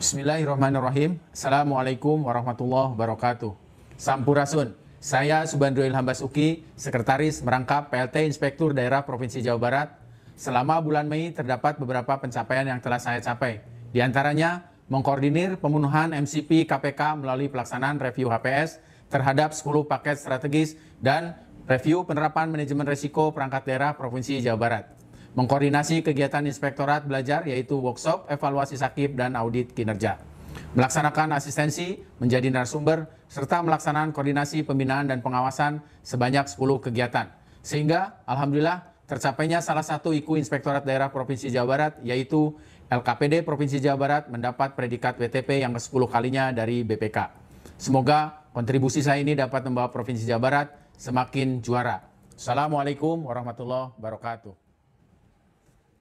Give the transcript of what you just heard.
Bismillahirrahmanirrahim. Assalamualaikum warahmatullahi wabarakatuh. Sampurasun. Saya Subandro Ilham Basuki, Sekretaris merangkap PLT Inspektur Daerah Provinsi Jawa Barat. Selama bulan Mei terdapat beberapa pencapaian yang telah saya capai. Di antaranya, mengkoordinir pembunuhan MCP KPK melalui pelaksanaan review HPS terhadap 10 paket strategis dan review penerapan manajemen risiko perangkat daerah Provinsi Jawa Barat mengkoordinasi kegiatan inspektorat belajar yaitu workshop, evaluasi sakit, dan audit kinerja, melaksanakan asistensi menjadi narasumber, serta melaksanakan koordinasi pembinaan dan pengawasan sebanyak 10 kegiatan. Sehingga, Alhamdulillah, tercapainya salah satu IKU Inspektorat Daerah Provinsi Jawa Barat, yaitu LKPD Provinsi Jawa Barat mendapat predikat WTP yang ke-10 kalinya dari BPK. Semoga kontribusi saya ini dapat membawa Provinsi Jawa Barat semakin juara. Assalamualaikum warahmatullahi wabarakatuh.